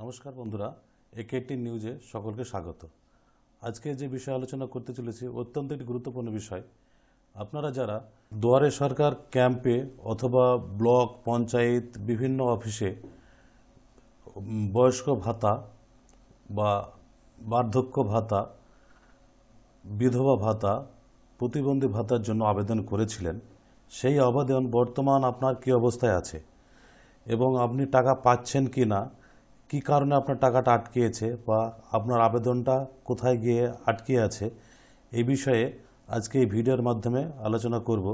নমস্কার বন্ধুরা একেটি নিউজে সকলকে স্বাগত আজকে যে বিষয়ে আলোচনা করতে চলেছি অত্যন্ত একটি গুরুত্বপূর্ণ বিষয় আপনারা যারা দুয়ারে সরকার ক্যাম্পে অথবা ব্লক পঞ্চায়েত বিভিন্ন অফিসে বয়স্ক ভাতা বা বার্ধক্য ভাতা বিধবা ভাতা প্রতিবন্ধী ভাতার জন্য আবেদন করেছিলেন সেই আবেদন বর্তমান আপনার কি অবস্থায় আছে এবং আপনি টাকা পাচ্ছেন কি না কি কারণে আপনার টাকাটা আটকিয়েছে বা আপনার আবেদনটা কোথায় গিয়ে আটকে আছে এই বিষয়ে আজকে এই ভিডিওর মাধ্যমে আলোচনা করব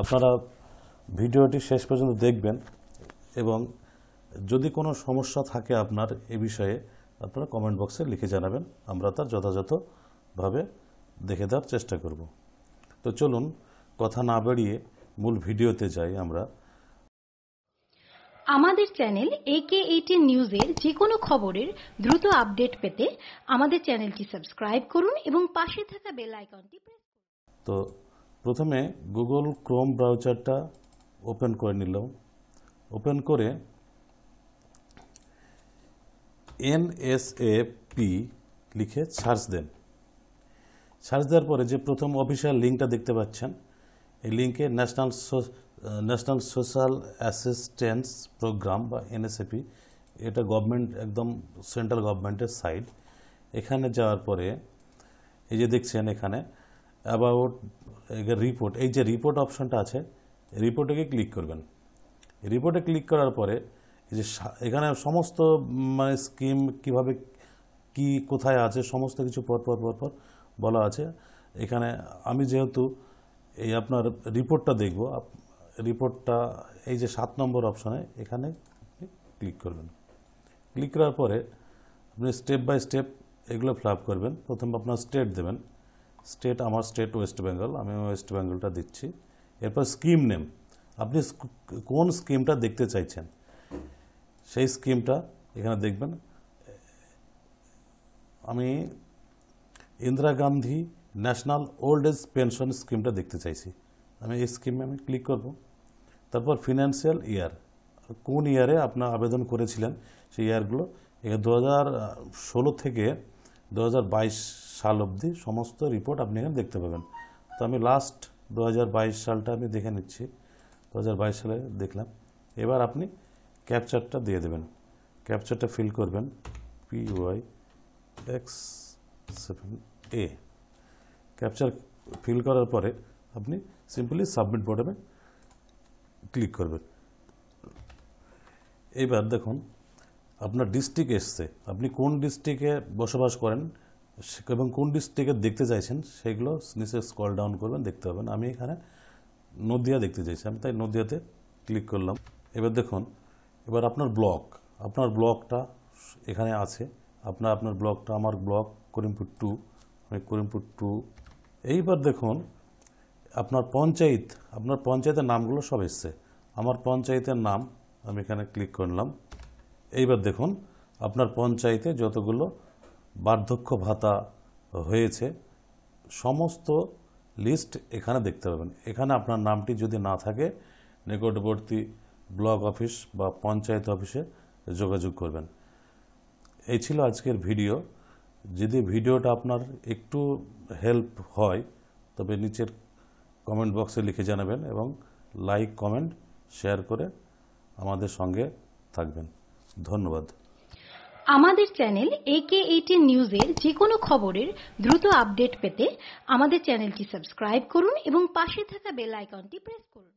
আপনারা ভিডিওটি শেষ পর্যন্ত দেখবেন এবং যদি কোনো সমস্যা থাকে আপনার এ বিষয়ে আপনারা কমেন্ট বক্সে লিখে জানাবেন আমরা তার যথাযথভাবে দেখে দেওয়ার চেষ্টা করব তো চলুন কথা না বেড়িয়ে মূল ভিডিওতে যাই আমরা আমাদের চ্যানেল একে এইটিন নিউজের যে কোনো খবরের দ্রুত আপডেট পেতে আমাদের চ্যানেলটি সাবস্ক্রাইব করুন এবং পাশে থাকা বেল আইকনটি প্রেস তো প্রথমে গুগল ক্রোম ব্রাউজারটা ওপেন করে নিল ওপেন করে এনএসএপি লিখে সার্চ দেন সার্চ দেওয়ার পরে যে প্রথম অফিসিয়াল লিঙ্কটা দেখতে পাচ্ছেন এই লিঙ্কে national national social assistance programme বা এনএসএপি এটা গভর্নমেন্ট একদম সেন্ট্রাল গভর্নমেন্টের সাইড এখানে যাওয়ার পরে এই যে দেখছেন এখানে অ্যাবাউট রিপোর্ট এই যে রিপোর্ট অপশনটা আছে রিপোর্টে ক্লিক করবেন রিপোর্টে ক্লিক করার পরে এই যে এখানে সমস্ত মানে স্কিম কিভাবে কি কোথায় আছে সমস্ত কিছু পরপর পরপর বলা আছে এখানে আমি যেহেতু এই আপনার রিপোর্টটা দেখব রিপোর্টটা এই যে সাত নম্বর অপশানে এখানে ক্লিক করবেন ক্লিক করার পরে আপনি স্টেপ বাই স্টেপ এগুলো ফ্লাপ করবেন প্রথম আপনার স্টেট দেবেন স্টেট আমার স্টেট ওয়েস্ট বেঙ্গল আমি ওয়েস্ট বেঙ্গলটা দিচ্ছি এরপর স্কিম নেম আপনি কোন স্কিমটা দেখতে চাইছেন সেই স্কিমটা এখানে দেখবেন আমি Indira Gandhi national old age pension স্কিমটা দেখতে চাইছি আমি এই স্কিমে আমি ক্লিক করবো তারপর ফিনান্সিয়াল ইয়ার কোন ইয়ারে আপনার আবেদন করেছিলেন সেই ইয়ারগুলো দু হাজার ষোলো থেকে দু হাজার বাইশ সাল অবধি সমস্ত রিপোর্ট আপনি এখানে দেখতে পাবেন তো আমি লাস্ট দু হাজার বাইশ সালটা আমি দেখে নিচ্ছি দু হাজার বাইশ সালে দেখলাম এবার আপনি ক্যাপচারটা দিয়ে দেবেন ক্যাপচারটা ফিল করবেন P Y X seven A capture fill করার পরে আপনি সিম্পলি সাবমিট বটমে ক্লিক করবেন এইবার দেখুন আপনার ডিস্ট্রিক্ট এসছে আপনি কোন ডিস্ট্রিক্টে বসবাস করেন এবং কোন ডিস্ট্রিক্টে দেখতে চাইছেন সেগুলো নিচে স্কল ডাউন করবেন দেখতে পাবেন আমি এখানে নদিয়া দেখতে চাইছি আমি তাই নদিয়াতে ক্লিক করলাম এবার দেখুন এবার আপনার ব্লক আপনার ব্লকটা এখানে আছে আপনার আপনার ব্লকটা আমার ব্লক করিমপুর টু আমি করিমপুর টু এইবার দেখুন আপনার পঞ্চায়েত আপনার পঞ্চায়েতের নামগুলো সব এসছে আমার পঞ্চায়েতের নাম আমি এখানে ক্লিক করলাম এইবার দেখুন আপনার পঞ্চায়েতে যতগুলো বার্ধক্য ভাতা হয়েছে সমস্ত লিস্ট এখানে দেখতে পাবেন এখানে আপনার নামটি যদি না থাকে নিকটবর্তী ব্লক অফিস বা পঞ্চায়েত অফিসে যোগাযোগ করবেন এই ছিল আজকের ভিডিও যদি ভিডিওটা আপনার একটু হেল্প হয় তবে নিচের কমেন্ট বক্সে লিখে জানাবেন এবং লাইক কমেন্ট শেয়ার করে আমাদের সঙ্গে থাকবেন ধন্যবাদ আমাদের চ্যানেল একে এইটিন নিউজের যে কোনো খবরের দ্রুত আপডেট পেতে আমাদের চ্যানেলটি সাবস্ক্রাইব করুন এবং পাশে থাকা বেল আইকনটি প্রেস করুন